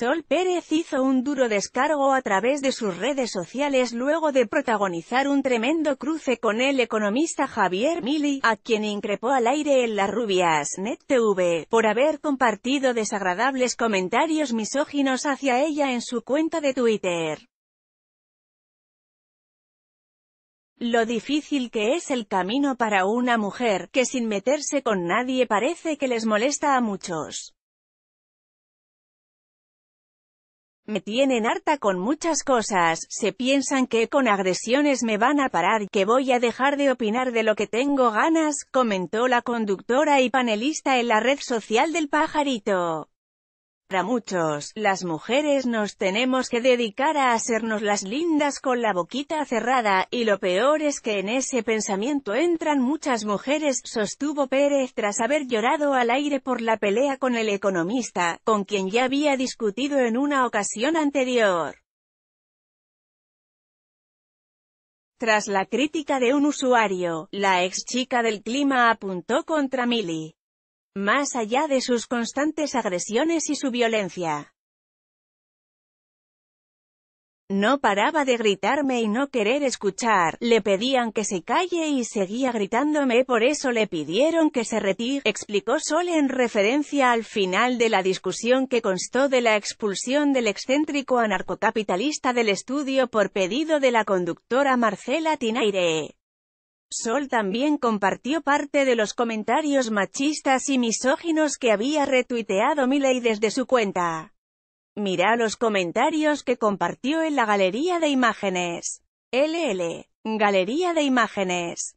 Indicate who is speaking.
Speaker 1: Sol Pérez hizo un duro descargo a través de sus redes sociales luego de protagonizar un tremendo cruce con el economista Javier Mili, a quien increpó al aire en las rubias Net por haber compartido desagradables comentarios misóginos hacia ella en su cuenta de Twitter. lo difícil que es el camino para una mujer, que sin meterse con nadie parece que les molesta a muchos. Me tienen harta con muchas cosas, se piensan que con agresiones me van a parar, que voy a dejar de opinar de lo que tengo ganas, comentó la conductora y panelista en la red social del pajarito. Para muchos, las mujeres nos tenemos que dedicar a hacernos las lindas con la boquita cerrada, y lo peor es que en ese pensamiento entran muchas mujeres, sostuvo Pérez tras haber llorado al aire por la pelea con el economista, con quien ya había discutido en una ocasión anterior. Tras la crítica de un usuario, la ex chica del clima apuntó contra Milly más allá de sus constantes agresiones y su violencia. No paraba de gritarme y no querer escuchar, le pedían que se calle y seguía gritándome por eso le pidieron que se retire, explicó Sol en referencia al final de la discusión que constó de la expulsión del excéntrico anarcocapitalista del estudio por pedido de la conductora Marcela Tinaire. Sol también compartió parte de los comentarios machistas y misóginos que había retuiteado Miley desde su cuenta. Mira los comentarios que compartió en la Galería de Imágenes. LL. Galería de Imágenes.